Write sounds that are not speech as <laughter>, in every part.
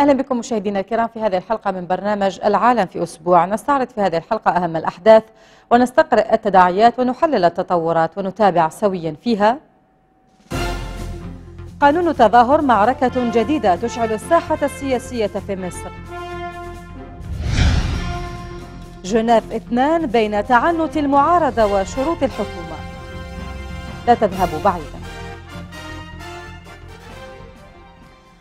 أهلا بكم مشاهدينا الكرام في هذه الحلقة من برنامج العالم في أسبوع نستعرض في هذه الحلقة أهم الأحداث ونستقرأ التداعيات ونحلل التطورات ونتابع سويا فيها قانون التظاهر معركة جديدة تشعل الساحة السياسية في مصر جنيف اثنان بين تعنت المعارضة وشروط الحكومة لا تذهبوا بعيداً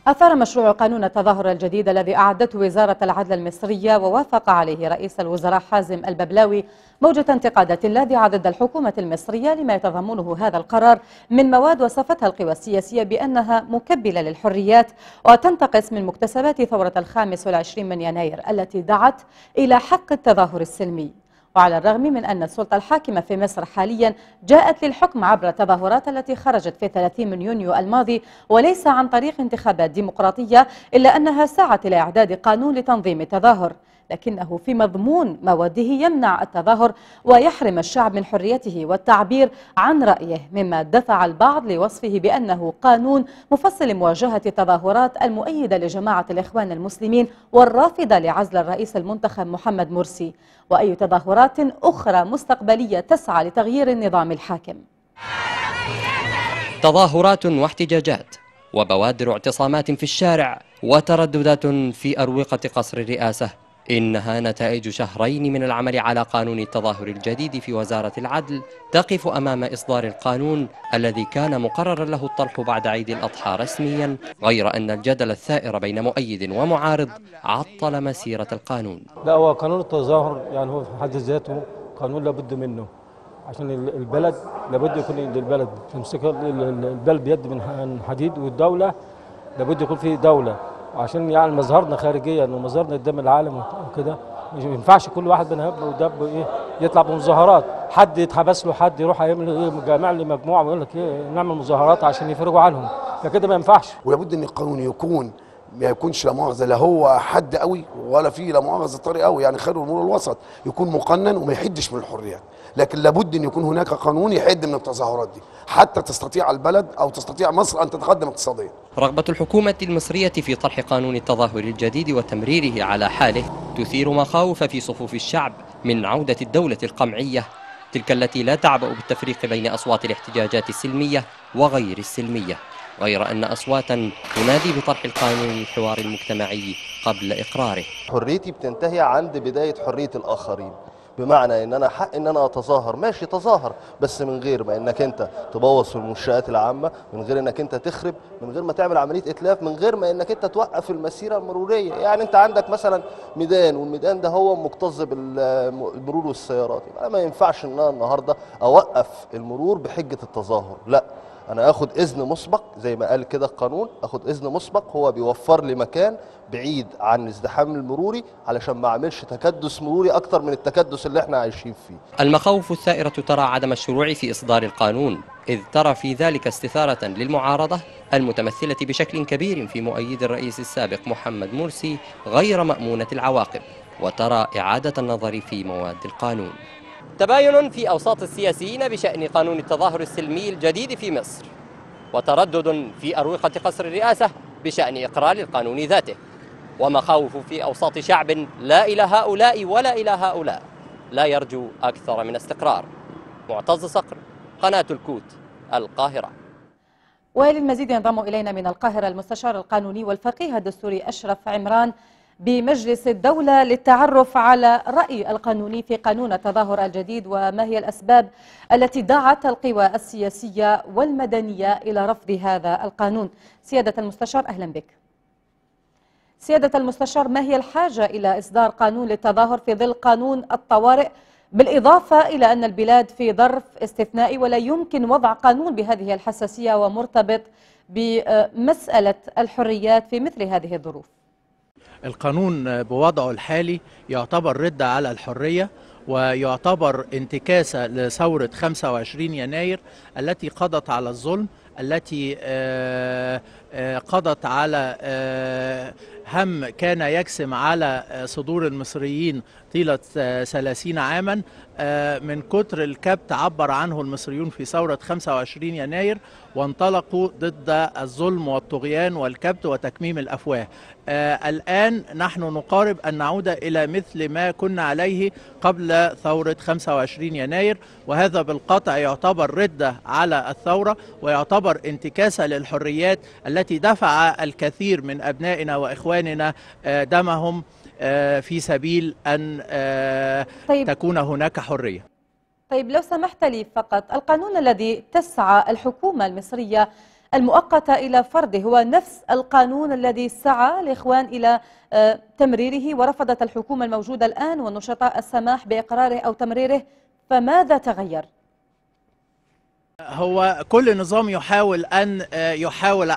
أثار مشروع قانون التظاهر الجديد الذي أعدته وزارة العدل المصرية ووافق عليه رئيس الوزراء حازم الببلاوي موجة انتقادات لاذعة ضد الحكومة المصرية لما يتضمنه هذا القرار من مواد وصفتها القوى السياسية بأنها مكبلة للحريات وتنتقص من مكتسبات ثورة الخامس والعشرين من يناير التي دعت إلى حق التظاهر السلمي وعلى الرغم من أن السلطة الحاكمة في مصر حاليا جاءت للحكم عبر التظاهرات التي خرجت في 30 من يونيو الماضي وليس عن طريق انتخابات ديمقراطية إلا أنها سعت إلى إعداد قانون لتنظيم التظاهر لكنه في مضمون مواده يمنع التظاهر ويحرم الشعب من حريته والتعبير عن رأيه مما دفع البعض لوصفه بأنه قانون مفصل مواجهة التظاهرات المؤيدة لجماعة الإخوان المسلمين والرافضة لعزل الرئيس المنتخب محمد مرسي وأي تظاهرات أخرى مستقبلية تسعى لتغيير النظام الحاكم تظاهرات واحتجاجات وبوادر اعتصامات في الشارع وترددات في أروقة قصر الرئاسة إنها نتائج شهرين من العمل على قانون التظاهر الجديد في وزارة العدل تقف أمام إصدار القانون الذي كان مقررا له الطرح بعد عيد الأضحى رسميا غير أن الجدل الثائر بين مؤيد ومعارض عطل مسيرة القانون لا هو قانون التظاهر يعني هو في حد ذاته قانون لابد منه عشان البلد لابد يكون للبلد تمسك البلد بيد من حديد والدولة لابد يكون في دولة وعشان يعني مظهرنا خارجيا ومظهرنا قدام العالم وكده ما ينفعش كل واحد بنهب ودب ايه يطلع بمظاهرات حد يتحبس له حد يروح يعمل ايه جامع لي مجموعه ويقول لك ايه نعمل مظاهرات عشان يفرجوا عنهم فكده ما ينفعش ولابد ان القانون يكون ما يكونش لا مؤاخذه لا هو حد قوي ولا في لا مؤاخذه طري قوي يعني خير الامور الوسط يكون مقنن وما يحدش من الحريات لكن لابد ان يكون هناك قانون يحد من التظاهرات دي حتى تستطيع البلد او تستطيع مصر ان تتقدم اقتصاديا رغبه الحكومه المصريه في طرح قانون التظاهر الجديد وتمريره على حاله تثير مخاوف في صفوف الشعب من عوده الدوله القمعيه تلك التي لا تعبأ بالتفريق بين اصوات الاحتجاجات السلميه وغير السلميه غير أن أصواتا تنادي بطرح القانون الحواري المجتمعي قبل إقراره حريتي بتنتهي عند بداية حرية الآخرين بمعنى ان انا حق ان انا اتظاهر ماشي تظاهر بس من غير ما انك انت تبوظ في المنشات العامه من غير انك انت تخرب من غير ما تعمل عمليه اتلاف من غير ما انك انت توقف المسيره المروريه يعني انت عندك مثلا ميدان والميدان ده هو مكتظ بالمرور والسيارات يبقى ما ينفعش ان انا النهارده اوقف المرور بحجه التظاهر لا انا اخد اذن مسبق زي ما قال كده القانون اخد اذن مسبق هو بيوفر لي مكان بعيد عن الازدحام المروري علشان ما اعملش تكدس مروري اكتر من التكدس اللي احنا عايشين فيه المخاوف الثائره ترى عدم الشروع في اصدار القانون إذ ترى في ذلك استثارة للمعارضة المتمثلة بشكل كبير في مؤيد الرئيس السابق محمد مرسي غير مأمونة العواقب وترى إعادة النظر في مواد القانون تباين في أوساط السياسيين بشأن قانون التظاهر السلمي الجديد في مصر وتردد في أروقة قصر الرئاسة بشأن إقرار القانون ذاته ومخاوف في أوساط شعب لا إلى هؤلاء ولا إلى هؤلاء لا يرجو أكثر من استقرار معتز صقر قناة الكوت القاهرة وللمزيد ينضم إلينا من القاهرة المستشار القانوني والفقيه الدستوري أشرف عمران بمجلس الدولة للتعرف على الرأي القانوني في قانون التظاهر الجديد وما هي الأسباب التي دعت القوى السياسية والمدنية إلى رفض هذا القانون سيادة المستشار أهلا بك سيادة المستشار ما هي الحاجة إلى إصدار قانون للتظاهر في ظل قانون الطوارئ بالإضافة إلى أن البلاد في ظرف استثنائي ولا يمكن وضع قانون بهذه الحساسية ومرتبط بمسألة الحريات في مثل هذه الظروف القانون بوضعه الحالي يعتبر رد على الحرية ويعتبر انتكاسة لثورة 25 يناير التي قضت على الظلم التي آه، آه، قضت على آه، هم كان يجسم على صدور المصريين طيلة 30 آه، عاما آه، من كتر الكبت عبر عنه المصريون في ثورة 25 يناير وانطلقوا ضد الظلم والطغيان والكبت وتكميم الأفواه آه، الآن نحن نقارب أن نعود إلى مثل ما كنا عليه قبل ثورة 25 يناير وهذا بالقطع يعتبر ردة على الثورة ويعتبر انتكاسة للحريات التي دفع الكثير من أبنائنا وإخواننا دمهم آه، في سبيل أن آه، طيب. تكون هناك حرية طيب لو سمحت لي فقط القانون الذي تسعى الحكومة المصرية المؤقتة إلى فرضه هو نفس القانون الذي سعى الإخوان إلى آه، تمريره ورفضت الحكومة الموجودة الآن والنشطاء السماح بإقراره أو تمريره فماذا تغير؟ هو كل نظام يحاول أن يحاول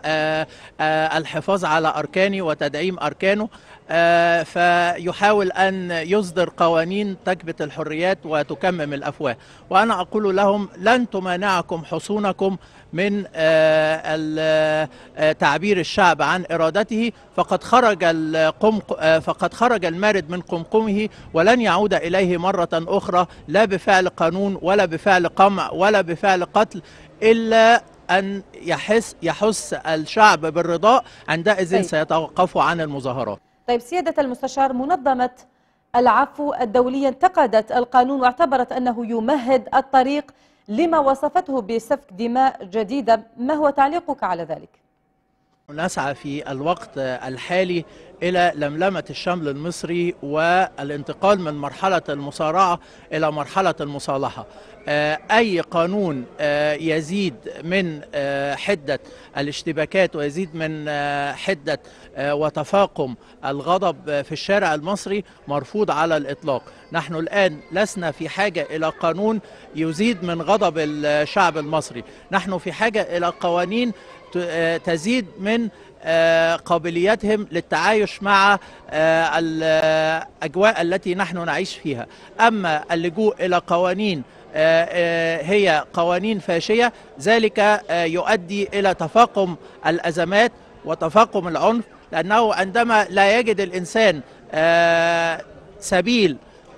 الحفاظ على أركانه وتدعيم أركانه آه، فيحاول أن يصدر قوانين تكبت الحريات وتكمم الأفواه وأنا أقول لهم لن تمانعكم حصونكم من آه، آه، تعبير الشعب عن إرادته فقد خرج القم فقد خرج المارد من قمقمه ولن يعود إليه مرة أخرى لا بفعل قانون ولا بفعل قمع ولا بفعل قتل إلا أن يحس يحس الشعب بالرضاء عندئذ طيب. سيتوقفوا عن المظاهرات طيب سيادة المستشار منظمة العفو الدولية انتقدت القانون واعتبرت أنه يمهد الطريق لما وصفته بسفك دماء جديدة ما هو تعليقك على ذلك؟ نسعى في الوقت الحالي إلى لملمة الشمل المصري والانتقال من مرحلة المصارعة إلى مرحلة المصالحة آه، أي قانون آه، يزيد من آه، حدة الاشتباكات ويزيد من حدة وتفاقم الغضب في الشارع المصري مرفوض على الإطلاق نحن الآن لسنا في حاجة إلى قانون يزيد من غضب الشعب المصري نحن في حاجة إلى قوانين تزيد من آه، قابليتهم للتعايش مع آه، الأجواء التي نحن نعيش فيها أما اللجوء إلى قوانين آه، هي قوانين فاشية ذلك يؤدي إلى تفاقم الأزمات وتفاقم العنف لأنه عندما لا يجد الإنسان سبيل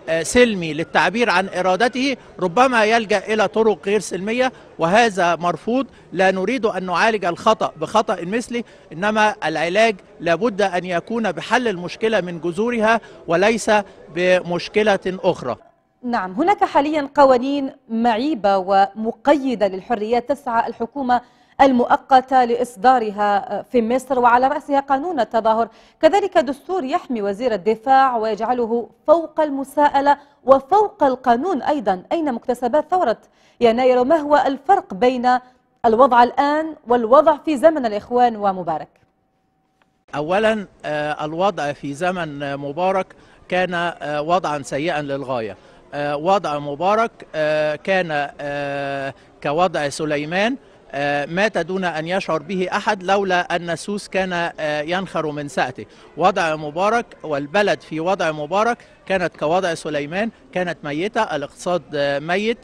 آه، سلمي للتعبير عن ارادته ربما يلجا الى طرق غير سلميه وهذا مرفوض لا نريد ان نعالج الخطا بخطا مثلي انما العلاج لابد ان يكون بحل المشكله من جذورها وليس بمشكله اخرى نعم هناك حاليا قوانين معيبه ومقيده للحريات تسعى الحكومه المؤقتة لإصدارها في مصر وعلى رأسها قانون التظاهر كذلك دستور يحمي وزير الدفاع ويجعله فوق المساءلة وفوق القانون أيضا أين مكتسبات ثورة يناير ما هو الفرق بين الوضع الآن والوضع في زمن الإخوان ومبارك أولا آه، الوضع في زمن مبارك كان آه، وضعا سيئا للغاية آه، وضع مبارك كان كوضع سليمان آه، مات دون أن يشعر به أحد لولا أن سوس كان آه، ينخر من سأته وضع مبارك والبلد في وضع مبارك كانت كوضع سليمان كانت ميتة الاقتصاد آه، ميت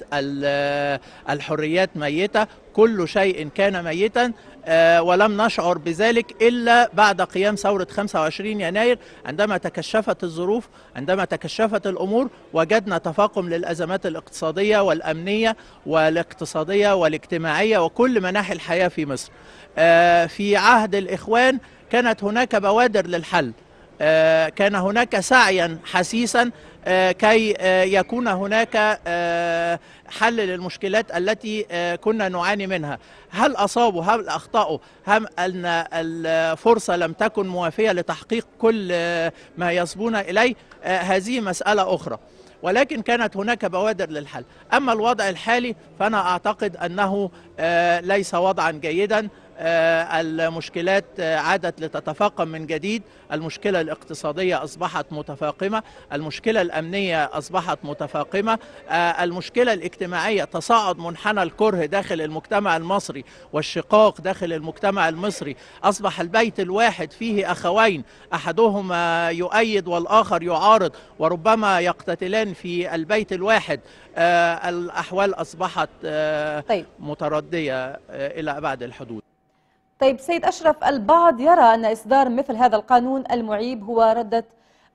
الحريات ميتة كل شيء كان ميتا آه، ولم نشعر بذلك إلا بعد قيام ثورة 25 يناير عندما تكشفت الظروف عندما تكشفت الأمور وجدنا تفاقم للأزمات الاقتصادية والأمنية والاقتصادية والاجتماعية وكل مناحي الحياة في مصر آه، في عهد الإخوان كانت هناك بوادر للحل آه، كان هناك سعيا حسيسا آه، كي آه، يكون هناك حل للمشكلات التي كنا نعاني منها هل أصابوا هل أخطأوا هم أن الفرصة لم تكن موافية لتحقيق كل ما يصبون إليه هذه مسألة أخرى ولكن كانت هناك بوادر للحل أما الوضع الحالي فأنا أعتقد أنه ليس وضعا جيدا آه، المشكلات عادت لتتفاقم من جديد المشكلة الاقتصادية أصبحت متفاقمة المشكلة الأمنية أصبحت متفاقمة آه، المشكلة الاجتماعية تصاعد منحنى الكره داخل المجتمع المصري والشقاق داخل المجتمع المصري أصبح البيت الواحد فيه أخوين أحدهما يؤيد والآخر يعارض وربما يقتتلان في البيت الواحد آه، الأحوال أصبحت طيب. متردية إلى أبعد الحدود طيب سيد أشرف البعض يرى أن إصدار مثل هذا القانون المعيب هو ردة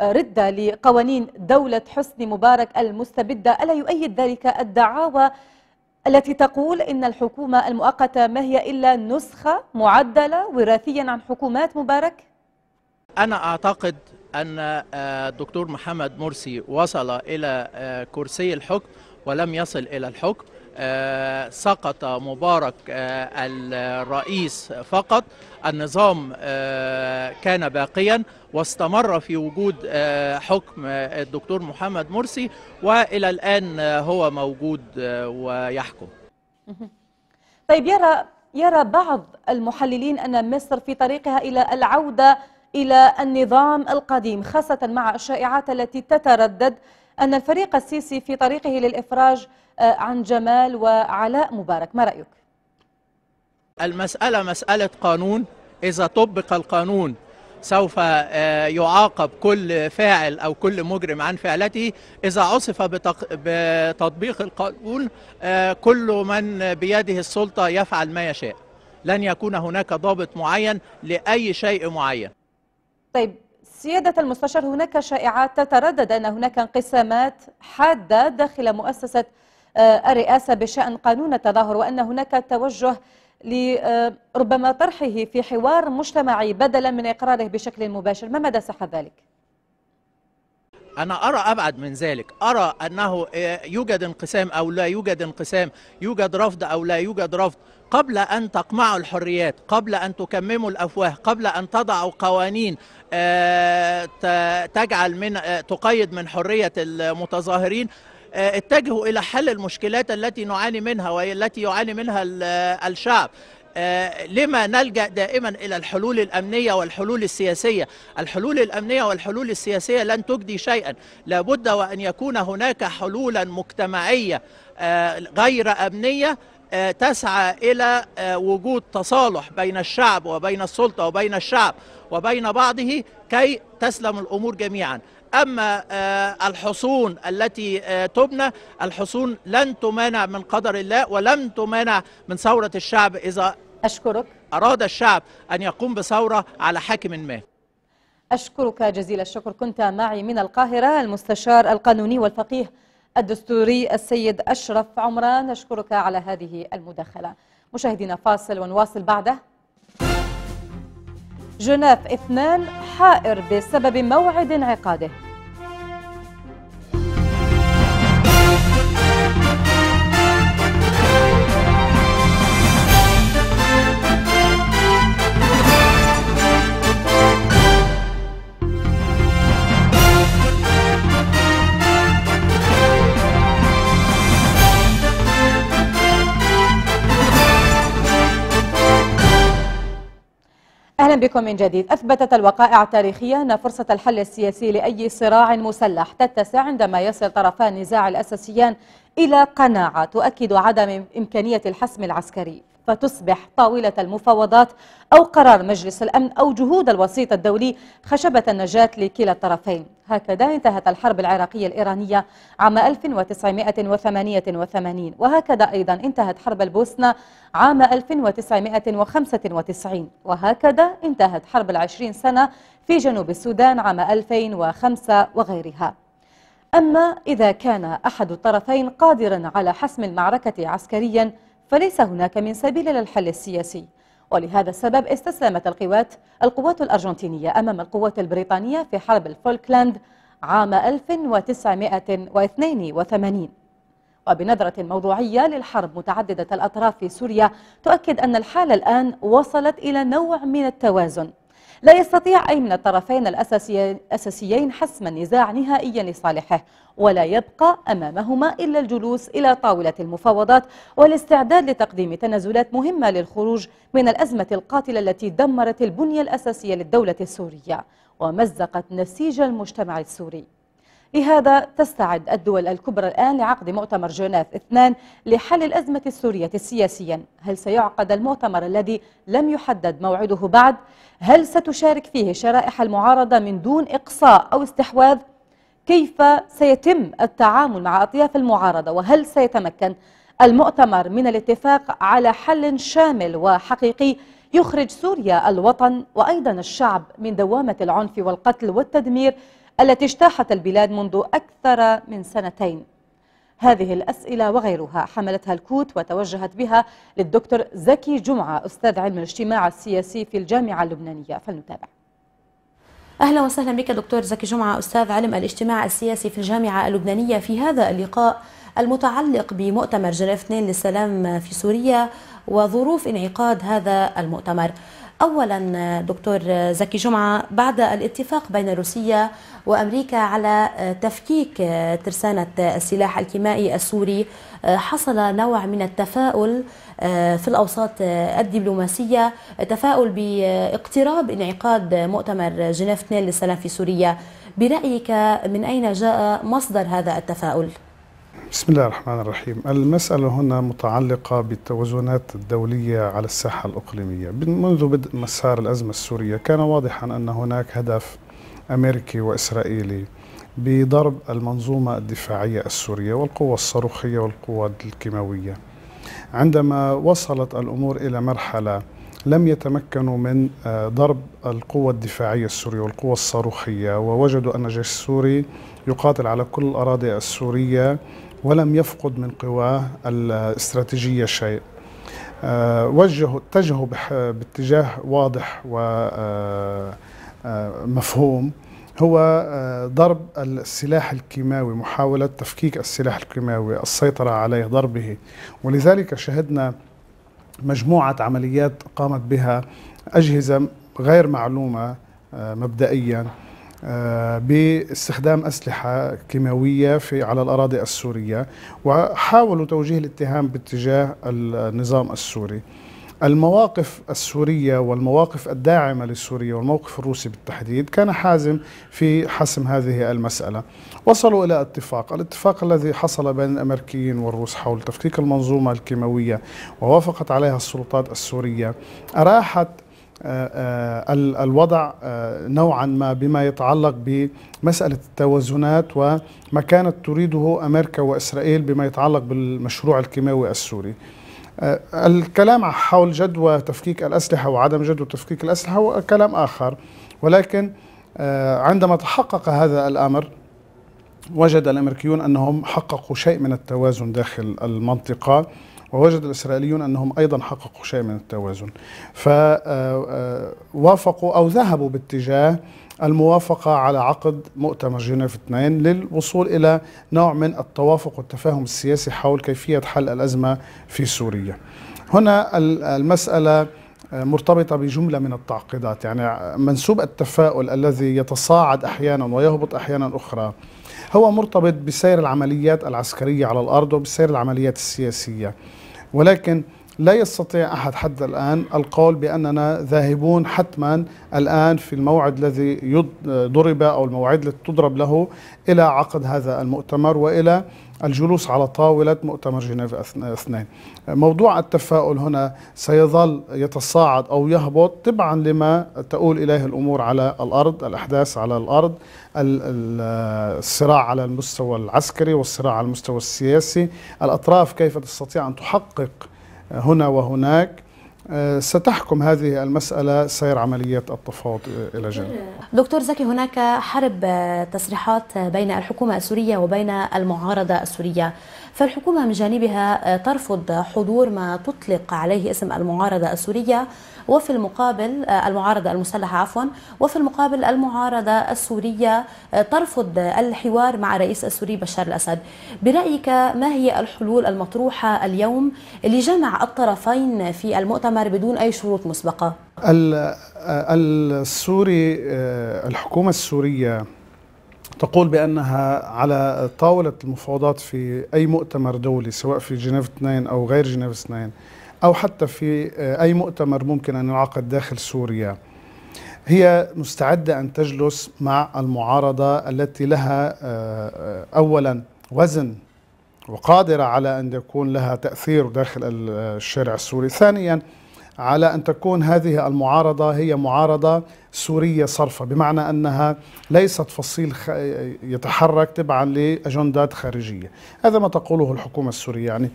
ردة لقوانين دولة حسني مبارك المستبدة ألا يؤيد ذلك الدعاوى التي تقول إن الحكومة المؤقتة ما هي إلا نسخة معدلة وراثيا عن حكومات مبارك؟ أنا أعتقد أن الدكتور آه، محمد مرسي وصل إلى آه، كرسي الحكم ولم يصل إلى الحكم آه، سقط مبارك آه، الرئيس فقط النظام آه، كان باقيا واستمر في وجود حكم الدكتور محمد مرسي والى الان هو موجود ويحكم <laughs> طيب يرى يرى بعض المحللين ان مصر في طريقها الى العوده الى النظام القديم خاصه مع الشائعات التي تتردد أن الفريق السيسي في طريقه للإفراج آه، عن جمال وعلاء مبارك ما رأيك؟ المسألة مسألة قانون إذا طبق القانون سوف آه، يعاقب كل فاعل أو كل مجرم عن فعلته إذا عصف بتطبيق القانون آه، كل من بيده السلطة يفعل ما يشاء لن يكون هناك ضابط معين لأي شيء معين طيب سيادة المستشار هناك شائعات تتردد أن هناك انقسامات حادة داخل مؤسسة آه، الرئاسة بشأن قانون التظاهر وأن هناك توجه لربما آه، طرحه في حوار مجتمعي بدلا من إقراره بشكل مباشر ما مدى صحة ذلك؟ أنا أرى أبعد من ذلك أرى أنه آه، يوجد انقسام أو لا يوجد انقسام يوجد رفض أو لا يوجد رفض قبل أن تقمعوا الحريات قبل أن تكمموا الأفواه قبل أن تضعوا قوانين آه، تجعل من آه، تقيد من حرية المتظاهرين آه، اتجهوا إلى حل المشكلات التي نعاني منها والتي يعاني منها الشعب لما نلجا دائما الى الحلول الامنيه والحلول السياسيه الحلول الامنيه والحلول السياسيه لن تجدي شيئا لابد وان يكون هناك حلولا مجتمعيه غير امنيه آه، تسعى إلى آه، وجود تصالح بين الشعب وبين السلطة وبين الشعب وبين بعضه كي تسلم الأمور جميعا أما آه، الحصون التي تبنى الحصون لن تمانع من قدر الله ولن تمانع من ثورة الشعب إذا أشكرك أراد الشعب أن يقوم بثورة على حاكم ما أشكرك جزيل الشكر كنت معي من القاهرة المستشار القانوني والفقيه الدستوري السيد أشرف عمران نشكرك على هذه المداخلة مشاهدينا فاصل ونواصل بعده جناف اثنان حائر بسبب موعد انعقاده أهلا بكم من جديد أثبتت الوقائع التاريخية أن فرصة الحل السياسي لأي صراع مسلح تتسع عندما يصل طرفا النزاع الأساسيان إلى قناعة تؤكد عدم إمكانية الحسم العسكري فتصبح طاولة المفاوضات أو قرار مجلس الأمن أو جهود الوسيط الدولي خشبة النجاة لكلا الطرفين هكذا انتهت الحرب العراقية الإيرانية عام 1988 وهكذا أيضا انتهت حرب البوسنة عام 1995 وهكذا انتهت حرب العشرين سنة في جنوب السودان عام 2005 وغيرها أما إذا كان أحد الطرفين قادرا على حسم المعركة عسكريا فليس هناك من سبيل للحل السياسي ولهذا السبب استسلمت القوات القوات الأرجنتينية أمام القوات البريطانية في حرب الفولكلاند عام 1982 وبنظرة موضوعية للحرب متعددة الأطراف في سوريا تؤكد أن الحالة الآن وصلت إلى نوع من التوازن لا يستطيع أي من الطرفين الأساسيين حسم النزاع نهائيا لصالحه ولا يبقى أمامهما إلا الجلوس إلى طاولة المفاوضات والاستعداد لتقديم تنازلات مهمة للخروج من الأزمة القاتلة التي دمرت البنية الأساسية للدولة السورية ومزقت نسيج المجتمع السوري لهذا تستعد الدول الكبرى الآن لعقد مؤتمر جنيف اثنان لحل الأزمة السورية سياسيا هل سيعقد المؤتمر الذي لم يحدد موعده بعد؟ هل ستشارك فيه شرائح المعارضة من دون إقصاء أو استحواذ؟ كيف سيتم التعامل مع أطياف المعارضة وهل سيتمكن المؤتمر من الاتفاق على حل شامل وحقيقي يخرج سوريا الوطن وأيضا الشعب من دوامة العنف والقتل والتدمير التي اجتاحت البلاد منذ أكثر من سنتين هذه الأسئلة وغيرها حملتها الكوت وتوجهت بها للدكتور زكي جمعة أستاذ علم الاجتماع السياسي في الجامعة اللبنانية فلنتابع أهلا وسهلا بك دكتور زكي جمعة أستاذ علم الاجتماع السياسي في الجامعة اللبنانية في هذا اللقاء المتعلق بمؤتمر جنيف 2 للسلام في سوريا وظروف انعقاد هذا المؤتمر أولا دكتور زكي جمعة بعد الاتفاق بين روسيا وأمريكا على تفكيك ترسانة السلاح الكيمائي السوري حصل نوع من التفاؤل في الأوساط الدبلوماسية تفاؤل باقتراب انعقاد مؤتمر جنيف 2 للسلام في سوريا برأيك من أين جاء مصدر هذا التفاؤل؟ بسم الله الرحمن الرحيم المسألة هنا متعلقة بالتوازنات الدولية على الساحة الإقليمية منذ بدء مسار الأزمة السورية كان واضحا أن هناك هدف أمريكي وإسرائيلي بضرب المنظومة الدفاعية السورية والقوة الصاروخية والقوة الكيماوية عندما وصلت الأمور إلى مرحلة لم يتمكنوا من آه، ضرب القوة الدفاعية السورية والقوة الصاروخية ووجدوا أن الجيش السوري يقاتل على كل الأراضي السورية ولم يفقد من قواه الاستراتيجية شيء آه، وجهوا اتجهوا باتجاه واضح ومفهوم آه، آه، هو ضرب السلاح الكيماوي محاولة تفكيك السلاح الكيماوي السيطرة عليه ضربه ولذلك شهدنا مجموعة عمليات قامت بها أجهزة غير معلومة مبدئيا آه، باستخدام أسلحة كيماوية في على الأراضي السورية وحاولوا توجيه الاتهام باتجاه النظام السوري المواقف السورية والمواقف الداعمة لسوريا والموقف الروسي بالتحديد كان حازم في حسم هذه المسألة وصلوا إلى اتفاق الاتفاق الذي حصل بين الأمريكيين والروس حول تفكيك المنظومة الكيماوية ووافقت عليها السلطات السورية أراحت آه، آه، الوضع آه، نوعا ما بما يتعلق بمسألة التوازنات وما كانت تريده أمريكا وإسرائيل بما يتعلق بالمشروع الكيماوي السوري الكلام حول جدوى تفكيك الأسلحة وعدم جدوى تفكيك الأسلحة هو كلام آخر ولكن عندما تحقق هذا الأمر وجد الأمريكيون أنهم حققوا شيء من التوازن داخل المنطقة ووجد الإسرائيليون أنهم أيضا حققوا شيء من التوازن فوافقوا آه، آه، أو ذهبوا باتجاه الموافقة على عقد مؤتمر جنيف 2 للوصول إلى نوع من التوافق والتفاهم السياسي حول كيفية حل الأزمة في سوريا هنا المسألة آه، مرتبطة بجملة من التعقيدات يعني منسوب التفاؤل الذي يتصاعد أحيانا ويهبط أحيانا أخرى هو مرتبط بسير العمليات العسكرية على الأرض وبسير العمليات السياسية ولكن لا يستطيع أحد حتى الآن القول بأننا ذاهبون حتما الآن في الموعد الذي ضرب أو الموعد الذي تضرب له إلى عقد هذا المؤتمر وإلى الجلوس على طاولة مؤتمر جنيف اثنين موضوع التفاؤل هنا سيظل يتصاعد أو يهبط تبعا لما تؤول إليه الأمور على الأرض الأحداث على الأرض الصراع على المستوى العسكري والصراع على المستوى السياسي الأطراف كيف تستطيع أن تحقق هنا وهناك آه، ستحكم هذه المسألة سير عملية التفاوض آه، إلى جانب دكتور زكي هناك حرب آه، تصريحات بين الحكومة السورية وبين المعارضة السورية فالحكومة من جانبها آه، ترفض حضور ما تطلق عليه اسم المعارضة السورية وفي المقابل آه، المعارضة المسلحة عفوا وفي المقابل المعارضة السورية آه، ترفض الحوار مع الرئيس السوري بشار الأسد برأيك ما هي الحلول المطروحة اليوم لجمع الطرفين في المؤتمر بدون أي شروط مسبقة السوري الحكومة السورية تقول بأنها على طاولة المفاوضات في أي مؤتمر دولي سواء في جنيف 2 أو غير جنيف 2 أو حتى في آه، أي مؤتمر ممكن أن ينعقد داخل سوريا هي مستعدة أن تجلس مع المعارضة التي لها آه، أولا وزن وقادرة على أن يكون لها تأثير داخل آه، الشارع السوري ثانيا على أن تكون هذه المعارضة هي معارضة سورية صرفة بمعنى أنها ليست فصيل يتحرك تبعا لأجندات خارجية هذا ما تقوله الحكومة السورية يعني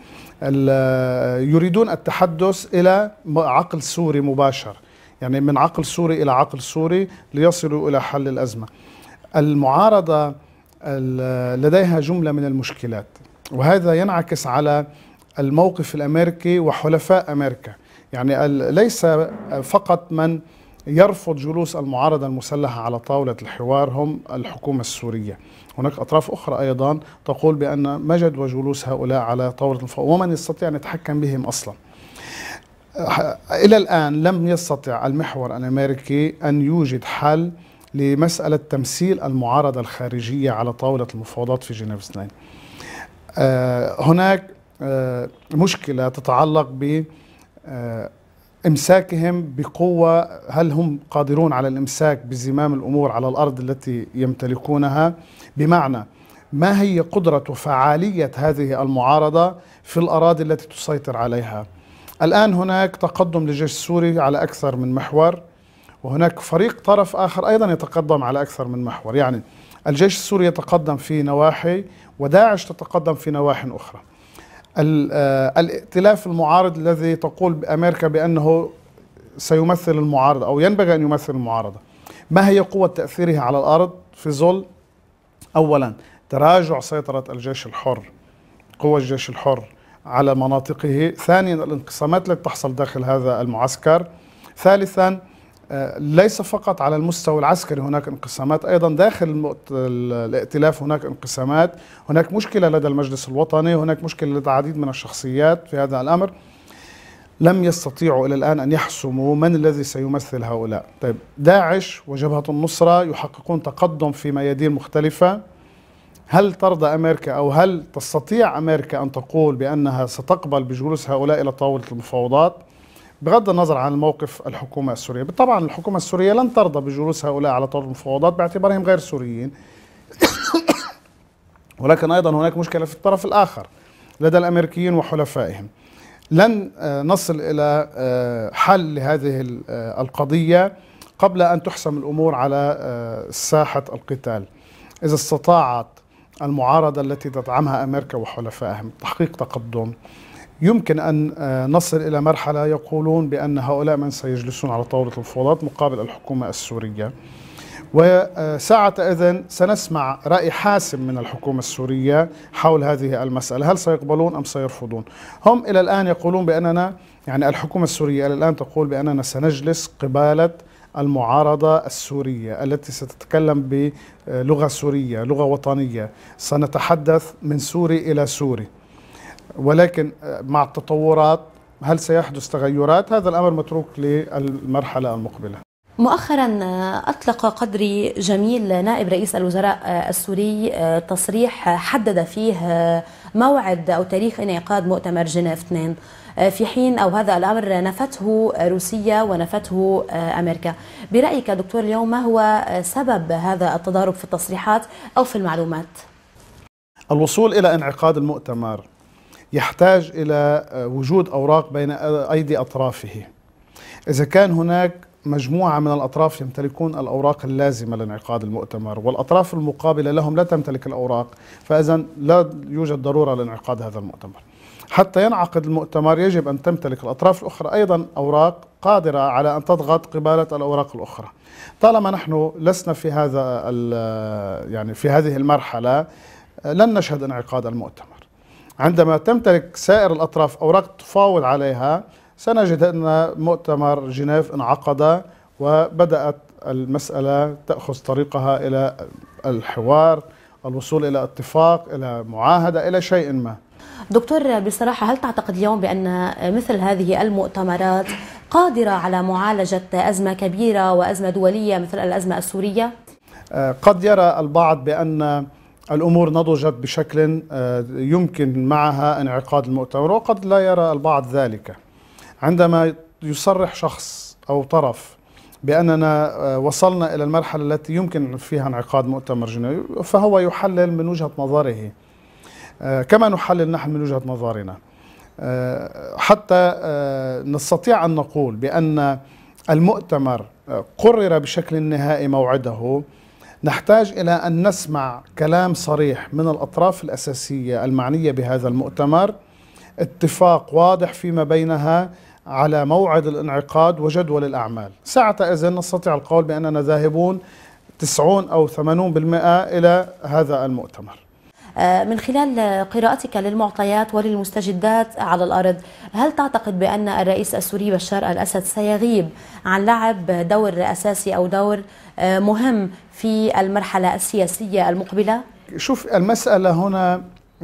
يريدون التحدث إلى عقل سوري مباشر يعني من عقل سوري إلى عقل سوري ليصلوا إلى حل الأزمة المعارضة لديها جملة من المشكلات وهذا ينعكس على الموقف الأمريكي وحلفاء أمريكا يعني ليس فقط من يرفض جلوس المعارضة المسلحة على طاولة الحوار هم الحكومة السورية هناك أطراف أخرى أيضا تقول بأن مجد وجلوس هؤلاء على طاولة الفوضى ومن يستطيع أن يتحكم بهم أصلا إلى الآن لم يستطع المحور الأمريكي أن يوجد حل لمسألة تمثيل المعارضة الخارجية على طاولة المفاوضات في جنيف 2 آه، هناك آه، مشكلة تتعلق ب آه، امساكهم بقوه هل هم قادرون على الامساك بزمام الامور على الارض التي يمتلكونها بمعنى ما هي قدره وفعاليه هذه المعارضه في الاراضي التي تسيطر عليها الان هناك تقدم للجيش السوري على اكثر من محور وهناك فريق طرف اخر ايضا يتقدم على اكثر من محور يعني الجيش السوري يتقدم في نواحي وداعش تتقدم في نواح اخرى آه، الائتلاف المعارض الذي تقول أمريكا بأنه سيمثل المعارضة أو ينبغي أن يمثل المعارضة ما هي قوة تأثيره على الأرض في ظل أولا تراجع سيطرة الجيش الحر قوة الجيش الحر على مناطقه ثانيا الانقسامات التي تحصل داخل هذا المعسكر ثالثا ليس فقط على المستوى العسكري هناك انقسامات أيضا داخل الائتلاف هناك انقسامات هناك مشكلة لدى المجلس الوطني هناك مشكلة لدى عديد من الشخصيات في هذا الأمر لم يستطيعوا إلى الآن أن يحسموا من الذي سيمثل هؤلاء طيب داعش وجبهة النصرة يحققون تقدم في ميادين مختلفة هل ترضى أمريكا أو هل تستطيع أمريكا أن تقول بأنها ستقبل بجلوس هؤلاء إلى طاولة المفاوضات بغض النظر عن الموقف الحكومة السورية طبعا الحكومة السورية لن ترضى بجلوس هؤلاء على طول المفاوضات باعتبارهم غير سوريين <coughs> ولكن أيضا هناك مشكلة في الطرف الآخر لدى الأمريكيين وحلفائهم لن آه، نصل إلى آه، حل لهذه آه، القضية قبل أن تحسم الأمور على ساحة القتال إذا استطاعت المعارضة التي تدعمها أمريكا وحلفائهم تحقيق تقدم يمكن أن آه، نصل إلى مرحلة يقولون بأن هؤلاء من سيجلسون على طاولة الفوضات مقابل الحكومة السورية وساعة إذن سنسمع رأي حاسم من الحكومة السورية حول هذه المسألة هل سيقبلون أم سيرفضون هم إلى الآن يقولون بأننا يعني الحكومة السورية إلى الآن تقول بأننا سنجلس قبالة المعارضة السورية التي ستتكلم بلغة سورية لغة وطنية سنتحدث من سوري إلى سوري ولكن آه، مع التطورات هل سيحدث تغيرات هذا الأمر متروك للمرحلة المقبلة مؤخرا آه، اطلق قدري جميل نائب رئيس الوزراء آه، السوري تصريح حدد فيه موعد او تاريخ انعقاد مؤتمر جنيف 2 في حين او هذا الامر نفته روسيا ونفته امريكا برايك دكتور اليوم ما هو سبب هذا التضارب في التصريحات او في المعلومات الوصول الى انعقاد المؤتمر يحتاج إلى وجود أوراق بين أيدي أطرافه إذا كان هناك مجموعة من الأطراف يمتلكون الأوراق اللازمة لانعقاد المؤتمر والأطراف المقابلة لهم لا تمتلك الأوراق فإذا لا يوجد ضرورة لانعقاد هذا المؤتمر حتى ينعقد المؤتمر يجب أن تمتلك الأطراف الأخرى أيضا أوراق قادرة على أن تضغط قبالة الأوراق الأخرى طالما نحن لسنا في هذا يعني في هذه المرحلة لن نشهد انعقاد المؤتمر عندما تمتلك سائر الأطراف أوراق تفاوض عليها سنجد أن مؤتمر جنيف انعقد وبدأت المسألة تأخذ طريقها إلى الحوار الوصول إلى اتفاق إلى معاهدة إلى شيء ما دكتور بصراحة هل تعتقد اليوم بأن مثل هذه المؤتمرات قادرة على معالجة أزمة كبيرة وأزمة دولية مثل الأزمة السورية؟ آه، قد يرى البعض بأن الأمور نضجت بشكل آه، يمكن معها انعقاد المؤتمر وقد لا يرى البعض ذلك عندما يصرح شخص أو طرف بأننا آه، وصلنا إلى المرحلة التي يمكن فيها انعقاد مؤتمر جنوي فهو يحلل من وجهة نظره آه، كما نحلل نحن من وجهة نظرنا حتى نستطيع أن نقول بأن المؤتمر قرر بشكل نهائي موعده نحتاج إلى أن نسمع كلام صريح من الأطراف الأساسية المعنية بهذا المؤتمر اتفاق واضح فيما بينها على موعد الانعقاد وجدول الأعمال ساعتئذ نستطيع القول بأننا ذاهبون 90 أو 80% إلى هذا المؤتمر آه، من خلال قراءتك للمعطيات وللمستجدات على الأرض هل تعتقد بأن الرئيس السوري بشار الأسد سيغيب عن لعب دور أساسي أو دور آه، مهم في المرحلة السياسية المقبلة؟ شوف المسألة هنا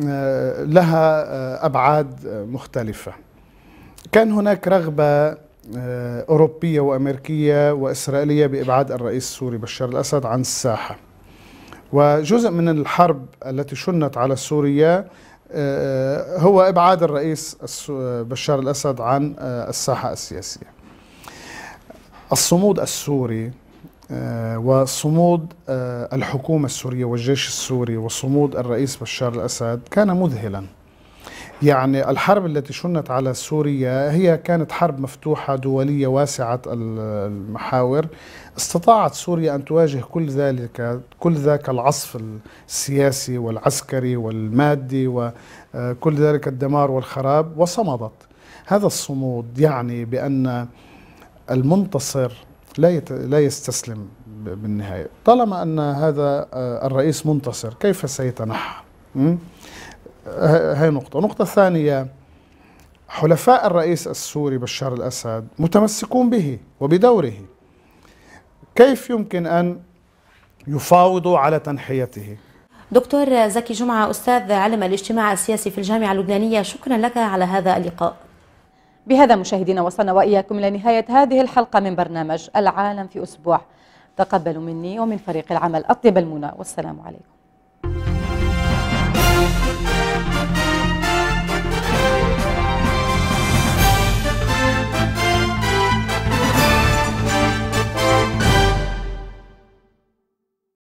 آه، لها آه، أبعاد مختلفة كان هناك رغبة آه، أوروبية وأمريكية وإسرائيلية بإبعاد الرئيس السوري بشار الأسد عن الساحة وجزء من الحرب التي شنت على سوريا هو إبعاد الرئيس بشار الأسد عن الساحة السياسية الصمود السوري آه، وصمود آه، الحكومة السورية والجيش السوري وصمود الرئيس بشار الأسد كان مذهلا يعني الحرب التي شنت على سوريا هي كانت حرب مفتوحة دولية واسعة المحاور استطاعت سوريا أن تواجه كل ذلك كل ذاك العصف السياسي والعسكري والمادي وكل آه، ذلك الدمار والخراب وصمدت هذا الصمود يعني بأن المنتصر لا يت... لا يستسلم بالنهايه طالما ان هذا آه، الرئيس منتصر كيف سيتنحى هاي نقطه نقطه ثانيه حلفاء الرئيس السوري بشار الاسد متمسكون به وبدوره كيف يمكن ان يفاوضوا على تنحيته دكتور زكي جمعه استاذ علم الاجتماع السياسي في الجامعه اللبنانيه شكرا لك على هذا اللقاء بهذا مشاهدينا وصلنا وإياكم إلى نهاية هذه الحلقة من برنامج العالم في أسبوع تقبلوا مني ومن فريق العمل أطيب المنى والسلام عليكم